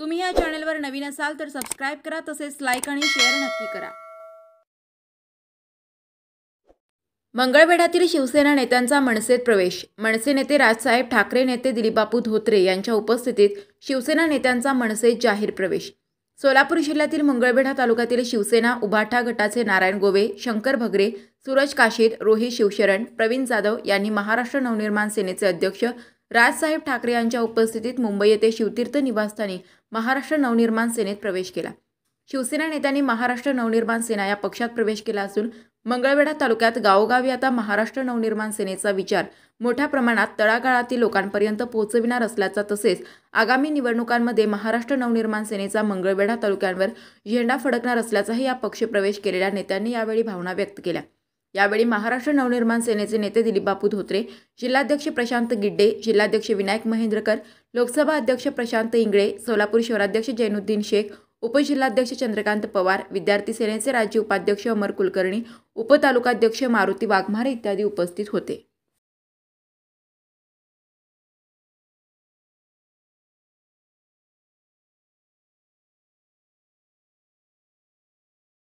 तुम्ही या चॅनलवर नवीन असाल तर सबस्क्राईब करा तसेच लाईक आणि शेअर नक्की करा मंगळवेढातील शिवसेना नेत्यांचा मनसेत प्रवेश मनसे नेते राजसाहेब ठाकरे नेते दिलीपबापू धोत्रे यांच्या उपस्थितीत शिवसेना नेत्यांचा मनसेत जाहीर प्रवेश सोलापूर जिल्ह्यातील मंगळवेढा तालुक्यातील शिवसेना उभाठा गटाचे नारायण गोवे शंकर भगरे सूरज काशीद रोहित शिवशरण प्रवीण जाधव यांनी महाराष्ट्र नवनिर्माण सेनेचे अध्यक्ष राजसाहेब ठाकरे यांच्या उपस्थितीत मुंबई येथे शिवतीर्थ निवासस्थानी महाराष्ट्र नवनिर्माण सेनेत प्रवेश केला शिवसेना नेत्यांनी महाराष्ट्र नवनिर्माण सेना या पक्षात प्रवेश केला असून मंगळवेढा तालुक्यात गावोगावी आता महाराष्ट्र नवनिर्माण सेनेचा विचार मोठ्या प्रमाणात तळागाळातील लोकांपर्यंत पोहोचविणार असल्याचा तसेच आगामी निवडणुकांमध्ये महाराष्ट्र नवनिर्माण सेनेचा मंगळवेढा तालुक्यांवर झेंडा फडकणार असल्याचाही या प्रवेश केलेल्या नेत्यांनी यावेळी भावना व्यक्त केल्या यावेळी महाराष्ट्र नवनिर्माण सेनेचे नेते दिलीपबापू धोत्रे जिल्हाध्यक्ष प्रशांत गिड्डे जिल्हाध्यक्ष विनायक महेंद्रकर लोकसभा अध्यक्ष प्रशांत इंगळे सोलापूर शहराध्यक्ष जैनुद्दीन शेख उपजिल्हाध्यक्ष चंद्रकांत पवार विद्यार्थी सेनेचे राज्य उपाध्यक्ष अमर कुलकर्णी उपतालुकाध्यक्ष मारुती वाघमारे इत्यादी उपस्थित होते